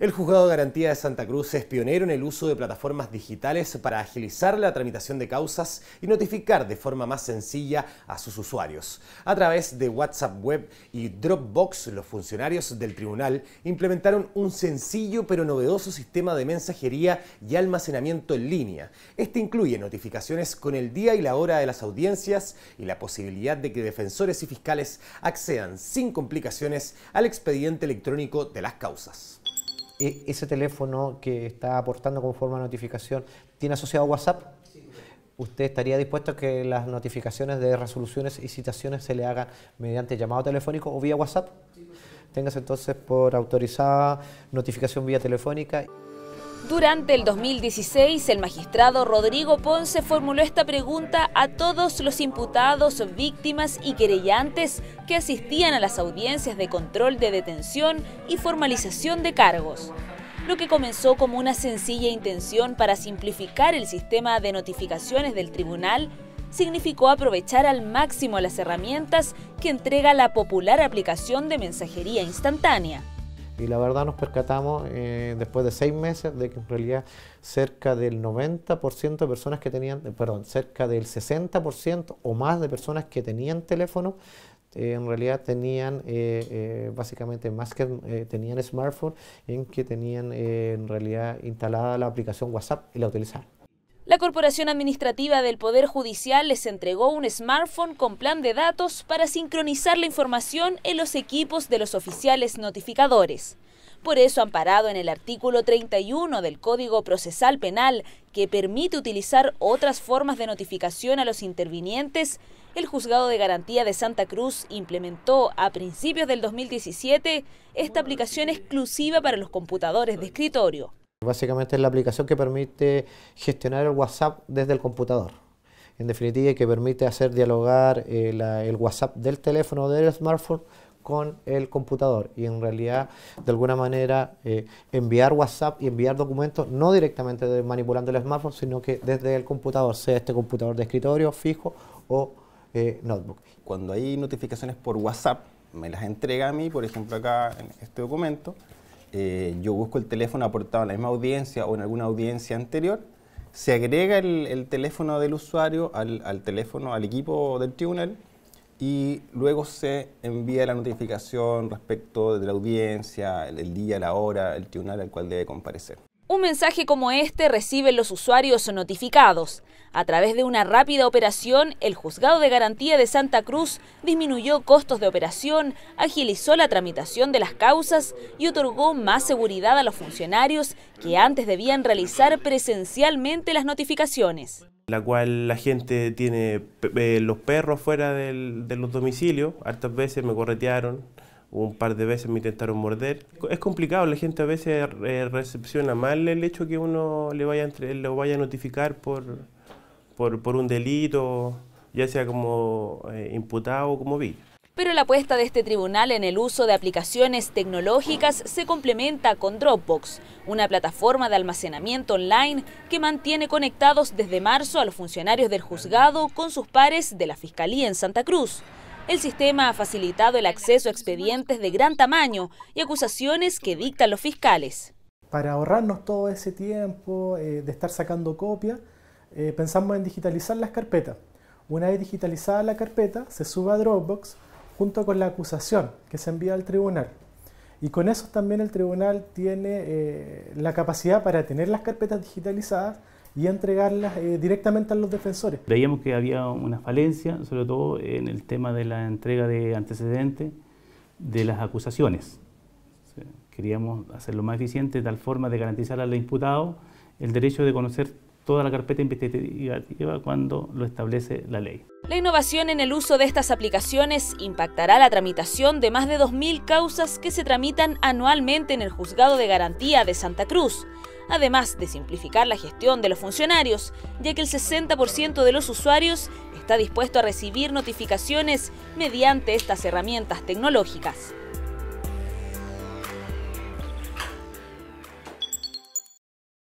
El juzgado de garantía de Santa Cruz es pionero en el uso de plataformas digitales para agilizar la tramitación de causas y notificar de forma más sencilla a sus usuarios. A través de WhatsApp Web y Dropbox, los funcionarios del tribunal implementaron un sencillo pero novedoso sistema de mensajería y almacenamiento en línea. Este incluye notificaciones con el día y la hora de las audiencias y la posibilidad de que defensores y fiscales accedan sin complicaciones al expediente electrónico de las causas. E, ese teléfono que está aportando como forma de notificación tiene asociado WhatsApp, ¿usted estaría dispuesto a que las notificaciones de resoluciones y citaciones se le hagan mediante llamado telefónico o vía WhatsApp? Sí. Téngase entonces por autorizada notificación vía telefónica. Durante el 2016, el magistrado Rodrigo Ponce formuló esta pregunta a todos los imputados, víctimas y querellantes que asistían a las audiencias de control de detención y formalización de cargos. Lo que comenzó como una sencilla intención para simplificar el sistema de notificaciones del tribunal significó aprovechar al máximo las herramientas que entrega la popular aplicación de mensajería instantánea. Y la verdad nos percatamos eh, después de seis meses de que en realidad cerca del 90% de personas que tenían, eh, perdón, cerca del 60% o más de personas que tenían teléfono, eh, en realidad tenían básicamente más que tenían smartphone, en que tenían en realidad instalada la aplicación WhatsApp y la utilizaban. La Corporación Administrativa del Poder Judicial les entregó un smartphone con plan de datos para sincronizar la información en los equipos de los oficiales notificadores. Por eso, amparado en el artículo 31 del Código Procesal Penal, que permite utilizar otras formas de notificación a los intervinientes, el Juzgado de Garantía de Santa Cruz implementó a principios del 2017 esta aplicación exclusiva para los computadores de escritorio. Básicamente es la aplicación que permite gestionar el WhatsApp desde el computador. En definitiva, que permite hacer dialogar eh, el WhatsApp del teléfono o del smartphone con el computador y en realidad de alguna manera eh, enviar WhatsApp y enviar documentos no directamente manipulando el smartphone, sino que desde el computador, sea este computador de escritorio, fijo o eh, notebook. Cuando hay notificaciones por WhatsApp, me las entrega a mí, por ejemplo acá en este documento, eh, yo busco el teléfono aportado en la misma audiencia o en alguna audiencia anterior, se agrega el, teléfono del usuario al, teléfono, al equipo del tribunal y luego se envía la notificación respecto de la audiencia, el, el día, la hora, el tribunal al cual debe comparecer. Un mensaje como este reciben los usuarios notificados. A través de una rápida operación, el Juzgado de Garantía de Santa Cruz disminuyó costos de operación, agilizó la tramitación de las causas y otorgó más seguridad a los funcionarios que antes debían realizar presencialmente las notificaciones. La cual la gente tiene eh, los perros fuera del, de los domicilios, hartas veces me corretearon, un par de veces me intentaron morder. Es complicado, la gente a veces eh, recepciona mal el hecho que uno le vaya, lo vaya a notificar por, por, un delito, ya sea como eh, imputado o como víctima. Pero la apuesta de este tribunal en el uso de aplicaciones tecnológicas se complementa con Dropbox, una plataforma de almacenamiento online que mantiene conectados desde marzo a los funcionarios del juzgado con sus pares de la Fiscalía en Santa Cruz. El sistema ha facilitado el acceso a expedientes de gran tamaño y acusaciones que dictan los fiscales. Para ahorrarnos todo ese tiempo eh, de estar sacando copias, eh, pensamos en digitalizar las carpetas. Una vez digitalizada la carpeta, se sube a Dropbox junto con la acusación que se envía al tribunal. Y con eso también el tribunal tiene eh, la capacidad para tener las carpetas digitalizadas y entregarlas eh, directamente a los defensores. Veíamos que había una falencia, sobre todo en el tema de la entrega de antecedentes de las acusaciones. queríamos hacerlo más eficiente de tal forma de garantizar al imputado el derecho de conocer toda la carpeta investigativa cuando lo establece la ley. La innovación en el uso de estas aplicaciones impactará la tramitación de más de 2.000 causas que se tramitan anualmente en el Juzgado de Garantía de Santa Cruz además de simplificar la gestión de los funcionarios, ya que el 60% de los usuarios está dispuesto a recibir notificaciones mediante estas herramientas tecnológicas.